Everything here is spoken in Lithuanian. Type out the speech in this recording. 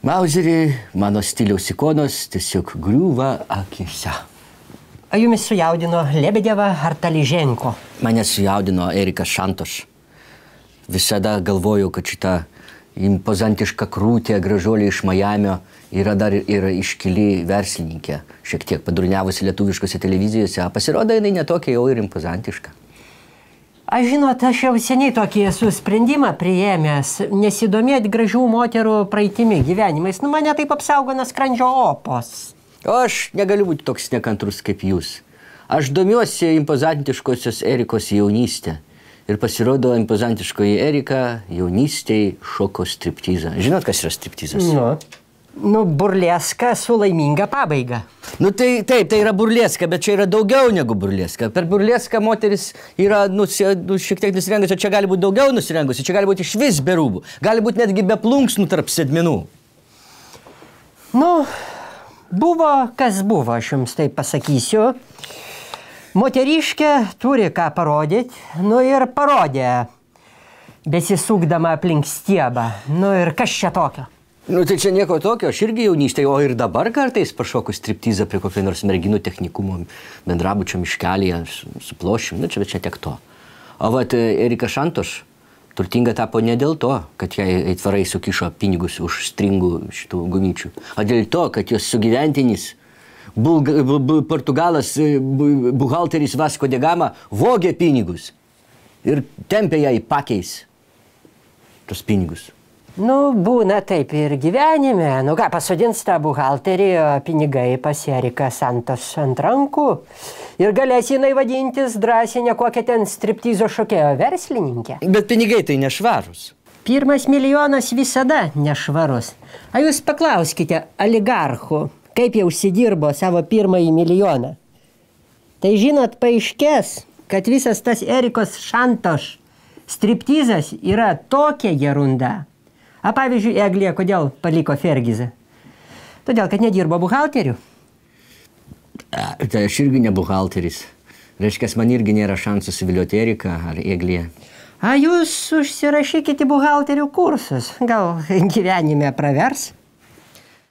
Mauserį, mano stiliaus ikonos tiesiog griūva akise. A jumis sujaudino Lebedeva ar Taliženko? Mane sujaudino Erikas Šantoš. Visada galvojau, kad šita impozantiška krūtė gražuolė iš Majamio yra dar ir iškili verslininkė, šiek tiek padurniavusi lietuviškose televizijose, pasirodo jinai netokia jau ir impozantiška. Aš žinot, aš jau seniai tokį esu sprendimą priėmęs, nesidomėti gražių moterų praeitimi gyvenimais. Nu, mane taip apsaugo nuo skrandžio opos. O aš negaliu būti toks nekantrus kaip jūs. Aš domiuosi impozantiškosios Erikos jaunystę. Ir pasirodo impozantiškoji Erika jaunystėj šoko striptizą. Žinot, kas yra striptizas? Nu. No nu, burleska su laiminga pabaiga. Nu, tai taip, tai yra burleska, bet čia yra daugiau negu burleska. Per burleską moteris yra nu, nu, šiek tiek nusirengusi, čia gali būti daugiau nusirengusi, čia gali būti iš vis be rūbų, gali būti netgi be plunksnų tarp sėdmenų. Nu, buvo, kas buvo, aš jums tai pasakysiu. Moteriškė turi ką parodyti, nu ir parodė, besisukdama aplink stiebą. Nu ir kas čia tokio? Nu, tai čia nieko tokio, aš irgi jaunystėje, o ir dabar kartais pašokus striptizą prie kokio nors merginų technikumo bendrabučio miškelėje suplošim, nu, čia bet čia tiek to. O vat e, Erika Šantoš turtinga tapo ne dėl to, kad jai aitvarai sukišo pinigus už stringų šitų gumyčių, o dėl to, kad jos sugyventinis Bulga, bu, bu, Portugalas e, bu, buhalteris Vasko Degama vogė pinigus ir tempė ją į pakeis tos pinigus. Nu, būna taip ir gyvenime. Nu ką, pasodins tą buhalterį, pinigai pas Eriką Santos ant rankų. Ir galės jinai vadintis drąsiai ne kokią ten striptizo šokėjo verslininkę. Bet pinigai tai nešvarus. Pirmas milijonas visada nešvarus. A jūs paklauskite oligarchų, kaip jie užsidirbo savo pirmąjį milijoną. Tai žinot, paaiškės, kad visas tas Erikos Šantoš striptizas yra tokia gerunda A pavyzdžiui, Eglė, kodėl paliko Fergizę? Todėl, kad nedirbo buhalterių. Tai aš irgi ne buhalteris. Reiškia, man irgi nėra šansų siviliuoti Eriką ar Eglė. A jūs užsirašykite buhalterių kursus. Gal gyvenime pravers?